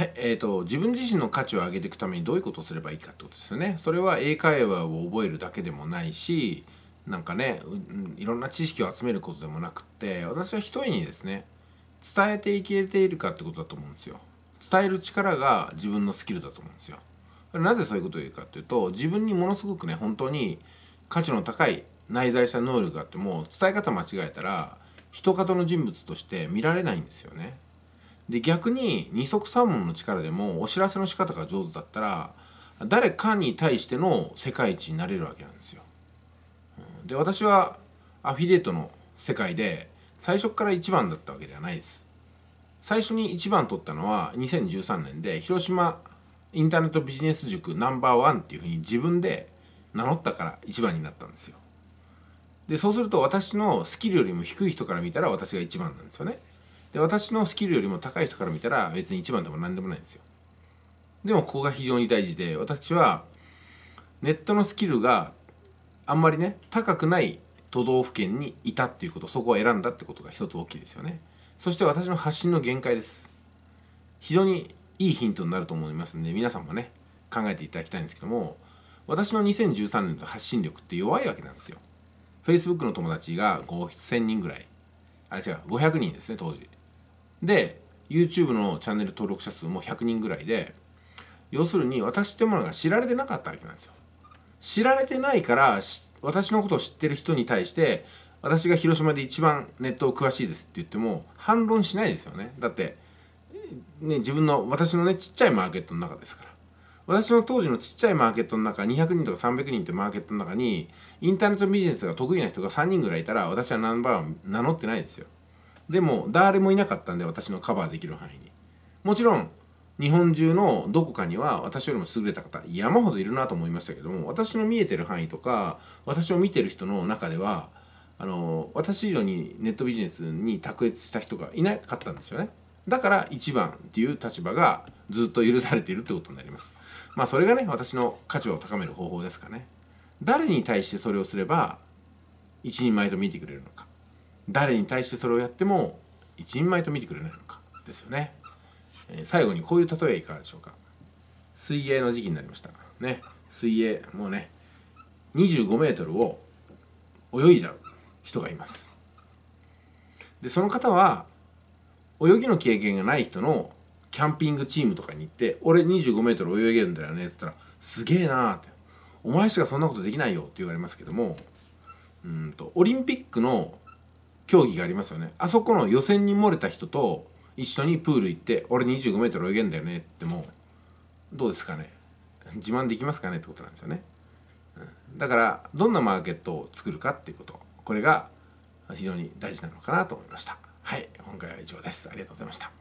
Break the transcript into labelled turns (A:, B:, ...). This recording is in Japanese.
A: はい、えーと、自分自身の価値を上げていくためにどういうことをすればいいかってことですよね。それは英会話を覚えるだけでもないしなんかね、うん、いろんな知識を集めることでもなくって私は一人にですね伝えていけているかってことだと思うんですよ。伝える力が自分のスキルだと思うんですよ。なぜそういうことを言うかっていうと自分にものすごくね本当に価値の高い内在した能力があっても伝え方間違えたら人型の人物として見られないんですよね。で逆に二足三門の力でもお知らせの仕方が上手だったら誰かに対しての世界一になれるわけなんですよ。で私はアフィリエイトの世界で最初から1番だったわけではないです。最初に1番取ったのは2013年で広島インターネットビジネス塾ナンバーワンっていうふうに自分で名乗ったから1番になったんですよ。でそうすると私のスキルよりも低い人から見たら私が1番なんですよね。で私のスキルよりも高い人から見たら別に一番でも何でもないんですよでもここが非常に大事で私はネットのスキルがあんまりね高くない都道府県にいたっていうことそこを選んだってことが一つ大きいですよねそして私の発信の限界です非常にいいヒントになると思いますんで皆さんもね考えていただきたいんですけども私の2013年の発信力って弱いわけなんですよ Facebook の友達が5000人ぐらいあ違う500人ですね当時で YouTube のチャンネル登録者数も100人ぐらいで要するに私ってものが知られてなかったわけなんですよ知られてないから私のことを知ってる人に対して私が広島で一番ネットを詳しいですって言っても反論しないですよねだって、ね、自分の私のねちっちゃいマーケットの中ですから私の当時のちっちゃいマーケットの中200人とか300人ってマーケットの中にインターネットビジネスが得意な人が3人ぐらいいたら私はナンバーワン名乗ってないですよでも誰もいなかったんで私のカバーできる範囲にもちろん日本中のどこかには私よりも優れた方山ほどいるなと思いましたけども私の見えてる範囲とか私を見てる人の中ではあの私以上にネットビジネスに卓越した人がいなかったんですよねだから1番っていう立場がずっと許されているってことになりますまあそれがね私の価値を高める方法ですかね誰に対してそれをすれば一人前と見てくれるのか誰に対してそれをやっても一人前と見てくれないのかですよね、えー、最後にこういう例えはいかがでしょうか水泳の時期になりましたね水泳もうね25メートルを泳いじゃう人がいますでその方は泳ぎの経験がない人のキャンピングチームとかに行って「俺25メートル泳げるんだよね」って言ったら「すげえな」って「お前しかそんなことできないよ」って言われますけどもうんとオリンピックの競技がありますよねあそこの予選に漏れた人と一緒にプール行って俺 25m 泳げんだよねってもどうですかね自慢できますかねってことなんですよね、うん、だからどんなマーケットを作るかっていうことこれが非常に大事なのかなと思いましたはい今回は以上ですありがとうございました